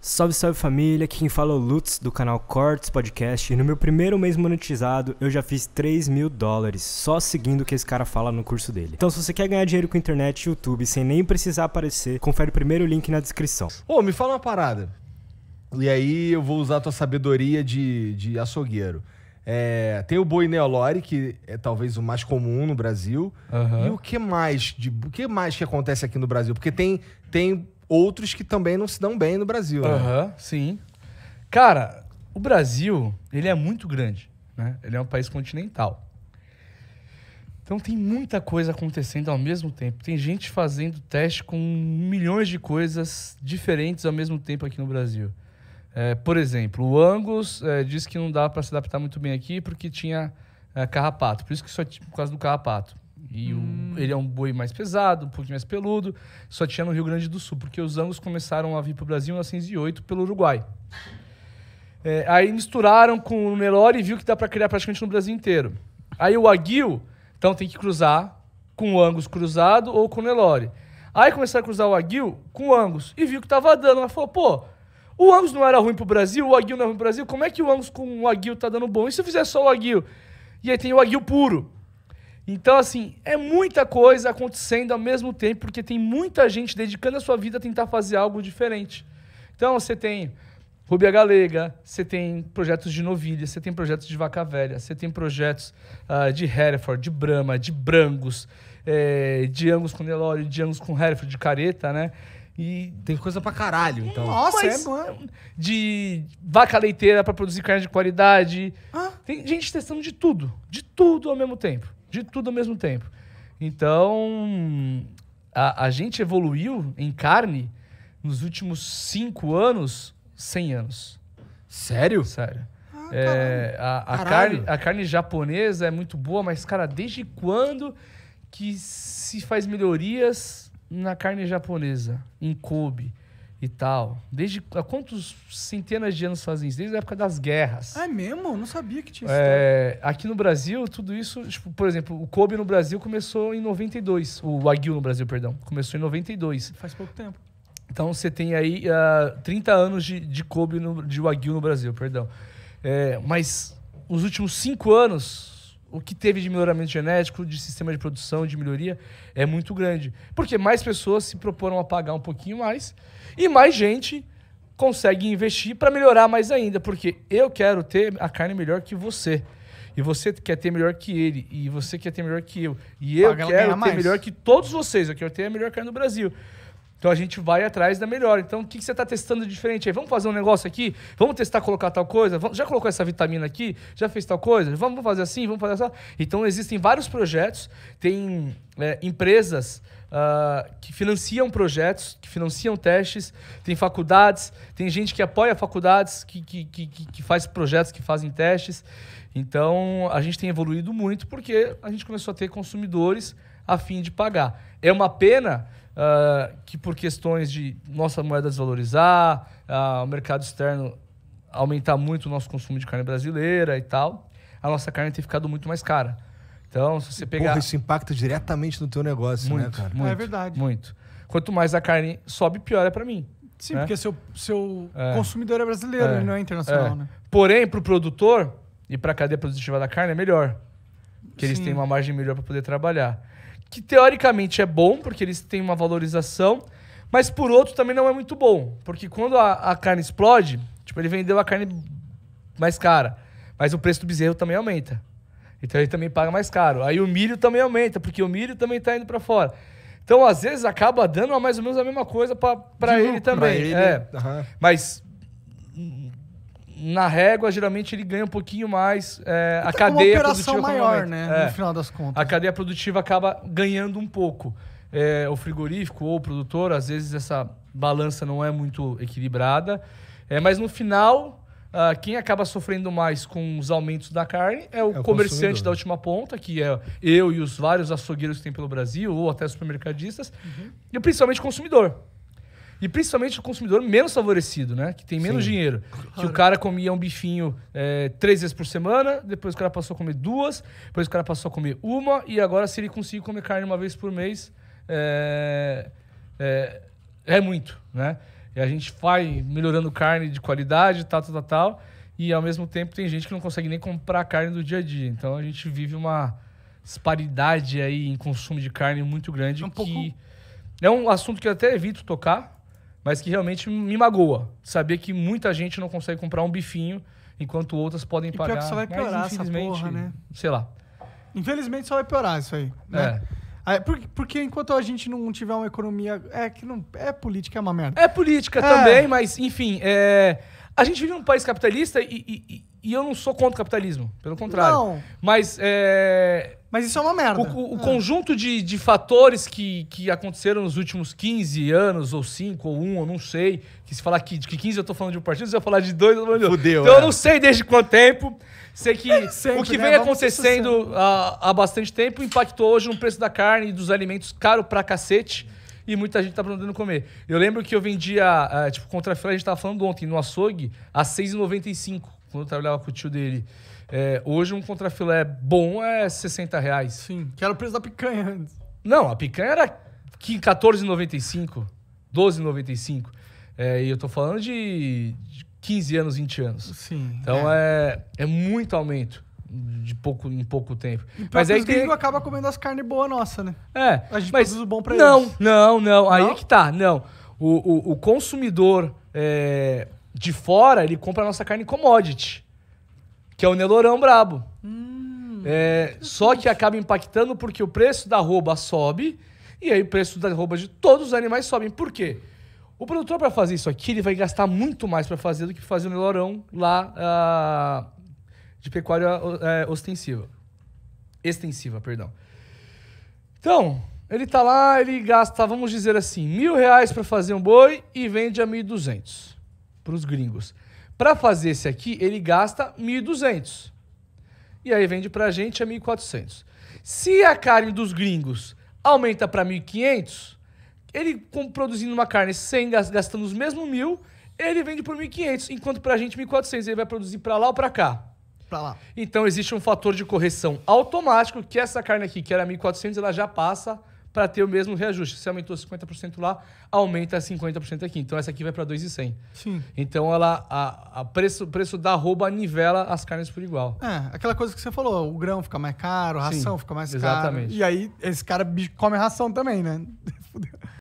Salve, salve família, aqui quem fala é o Lutz do canal Cortes Podcast e no meu primeiro mês monetizado eu já fiz 3 mil dólares só seguindo o que esse cara fala no curso dele. Então se você quer ganhar dinheiro com internet e YouTube sem nem precisar aparecer, confere o primeiro link na descrição. Ô, oh, me fala uma parada. E aí eu vou usar a tua sabedoria de, de açougueiro. É, tem o boi neolore, que é talvez o mais comum no Brasil. Uhum. E o que mais? De, o que mais que acontece aqui no Brasil? Porque tem, tem outros que também não se dão bem no Brasil. Né? Aham, né? sim. Cara, o Brasil, ele é muito grande, né? Ele é um país continental. Então tem muita coisa acontecendo ao mesmo tempo. Tem gente fazendo teste com milhões de coisas diferentes ao mesmo tempo aqui no Brasil. É, por exemplo, o Angus é, disse que não dá para se adaptar muito bem aqui porque tinha é, carrapato. Por isso que só por causa do carrapato. E hum. o, ele é um boi mais pesado, um pouquinho mais peludo. Só tinha no Rio Grande do Sul, porque os Angus começaram a vir para o Brasil em 1908 pelo Uruguai. É, aí misturaram com o Nelore e viu que dá para criar praticamente no Brasil inteiro. Aí o Aguil, então tem que cruzar com o Angus cruzado ou com o Nelore. Aí começaram a cruzar o Aguil com o Angus e viu que tava dando. Ela falou, pô, o Angus não era ruim pro Brasil, o Aguil não é ruim pro Brasil, como é que o Angus com o Aguil tá dando bom? E se eu fizer só o Aguil? E aí tem o Aguil puro. Então, assim, é muita coisa acontecendo ao mesmo tempo, porque tem muita gente dedicando a sua vida a tentar fazer algo diferente. Então, você tem Rubia Galega, você tem projetos de novilha, você tem projetos de vaca velha, você tem projetos uh, de Hereford, de Brahma, de Brangos, é, eh, de Angus com Nelore, de Angus com Hereford, de Careta, né? E tem coisa pra caralho, então. Nossa, é Mas, é, mano. De vaca leiteira para produzir carne de qualidade. Ah. Tem gente testando de tudo, de tudo ao mesmo tempo de tudo ao mesmo tempo. Então, a, a gente evoluiu em carne nos últimos cinco anos, 100 anos. Sério? Sério. Ah, é, a, a, carne, a carne japonesa é muito boa, mas, cara, desde quando que se faz melhorias na carne japonesa, em Kobe? e tal. Desde há quantos centenas de anos fazem isso? Desde a época das guerras. Ah, é mesmo? Não sabia que tinha isso. É, aqui no Brasil, tudo isso, tipo, por exemplo, o Kobe no Brasil começou em 92. O Wagyu no Brasil, perdão. Começou em 92. Faz pouco tempo. Então você tem aí uh, ah, 30 anos de, de Kobe, no, de Wagyu no Brasil, perdão. É, mas os últimos cinco anos o que teve de melhoramento genético, de sistema de produção, de melhoria, é muito grande. Porque mais pessoas se proporam a pagar um pouquinho mais e mais gente consegue investir para melhorar mais ainda. Porque eu quero ter a carne melhor que você. E você quer ter melhor que ele. E você quer ter melhor que eu. E eu Paga quero ter melhor que todos vocês. Eu quero ter a melhor carne do Brasil. Então a gente vai atrás da melhor. Então o que, que você está testando de diferente aí? Vamos fazer um negócio aqui? Vamos testar colocar tal coisa? Vamos, já colocou essa vitamina aqui? Já fez tal coisa? Vamos fazer assim? Vamos fazer assim? Então existem vários projetos, tem é, empresas uh, que financiam projetos, que financiam testes, tem faculdades, tem gente que apoia faculdades, que, que, que, que faz projetos, que fazem testes. Então a gente tem evoluído muito porque a gente começou a ter consumidores a fim de pagar. É uma pena uh, que, por questões de nossa moeda desvalorizar, uh, o mercado externo aumentar muito o nosso consumo de carne brasileira e tal, a nossa carne tem ficado muito mais cara. Então, se você pegar. Porra, isso impacta diretamente no teu negócio, né, muito, né, cara? Muito, é verdade. Muito. Quanto mais a carne sobe, pior é para mim. Sim, né? porque seu, seu é. consumidor é brasileiro, é. ele não é internacional, é. né? Porém, para o produtor e para a cadeia produtiva da carne é melhor. Que eles têm uma margem melhor para poder trabalhar que teoricamente é bom, porque eles têm uma valorização, mas por outro também não é muito bom, porque quando a, a carne explode, tipo, ele vendeu a carne mais cara, mas o preço do bezerro também aumenta. Então ele também paga mais caro. Aí o milho também aumenta, porque o milho também está indo para fora. Então, às vezes, acaba dando mais ou menos a mesma coisa para ele também. Pra ele, é. uhum. Mas na régua, geralmente ele ganha um pouquinho mais. É, então, a tá cadeia uma operação produtiva maior, né? É. No final das contas. A cadeia produtiva acaba ganhando um pouco. É, o frigorífico ou o produtor, às vezes essa balança não é muito equilibrada. É, mas no final, uh, quem acaba sofrendo mais com os aumentos da carne é o, é o comerciante consumidor. da última ponta, que é eu e os vários açougueiros que tem pelo Brasil, ou até supermercadistas, uhum. e principalmente o consumidor. E principalmente o consumidor menos favorecido, né? Que tem menos Sim. dinheiro. Claro. Que o cara comia um bifinho é, três vezes por semana, depois o cara passou a comer duas, depois o cara passou a comer uma, e agora se ele conseguir comer carne uma vez por mês, é, é, é muito, né? E a gente vai melhorando carne de qualidade, tal, tal, tal, tal. E ao mesmo tempo tem gente que não consegue nem comprar carne do dia a dia. Então a gente vive uma disparidade aí em consumo de carne muito grande. É um que pouco... é um assunto que eu até evito tocar, mas que realmente me magoa. Saber que muita gente não consegue comprar um bifinho, enquanto outras podem e pagar. Pior que só vai piorar mas, infelizmente, essa porra, né? Sei lá. Infelizmente só vai piorar isso aí. Né? É. Porque, porque enquanto a gente não tiver uma economia. É que não. É política, é uma merda. É política é. também, mas, enfim. É, a gente vive num país capitalista e, e, e eu não sou contra o capitalismo. Pelo contrário. Não. Mas é, mas isso é uma merda. O, o é. conjunto de, de fatores que, que aconteceram nos últimos 15 anos, ou 5, ou 1, um, eu não sei. Que se falar que, de 15 eu tô falando de um partido, se eu falar de dois, eu tô falando de Fudeu, então é. eu não sei desde quanto tempo. Sei que sempre, o que né? vem né? acontecendo há, há bastante tempo impactou hoje no preço da carne e dos alimentos caro pra cacete e muita gente tá aprendendo a comer. Eu lembro que eu vendia, uh, tipo, contra a fila, a gente tava falando ontem, no açougue, a R$6,95 quando eu trabalhava com o tio dele. É, hoje um contrafilé bom é 60 reais. Sim, que era o preço da picanha antes. Não, a picanha era 14,95, 12,95. É, e eu tô falando de, 15 anos, 20 anos. Sim. Então é, é, é muito aumento de pouco em pouco tempo. E mas aí tem... acaba comendo as carnes boas nossa, né? É. A gente mas... produz o bom para não, eles. Não, não, não. Aí é que tá. Não. O, o, o consumidor é, de fora, ele compra a nossa carne commodity, que é o Nelorão brabo. Hum. É, só que acaba impactando porque o preço da rouba sobe e aí o preço da rouba de todos os animais sobem. Por quê? O produtor, para fazer isso aqui, ele vai gastar muito mais para fazer do que fazer o Nelorão lá ah, de pecuária é, ostensiva. Extensiva, perdão. Então, ele tá lá, ele gasta, vamos dizer assim, mil reais para fazer um boi e vende a mil duzentos para os gringos. Para fazer esse aqui, ele gasta 1.200. E aí vende para a gente a 1.400. Se a carne dos gringos aumenta para 1.500, ele produzindo uma carne sem gastando os mesmos mil, ele vende por 1.500, enquanto para a gente 1.400 ele vai produzir para lá ou para cá. Para lá. Então existe um fator de correção automático que essa carne aqui, que era 1.400, ela já passa para ter o mesmo reajuste. Se aumentou 50% lá, aumenta 50% aqui. Então essa aqui vai para 2,100. Sim. Então ela a, a preço preço da arroba nivela as carnes por igual. É, aquela coisa que você falou, o grão fica mais caro, a ração Sim, fica mais exatamente. Exatamente. E aí esse cara come ração também, né? Fudeu.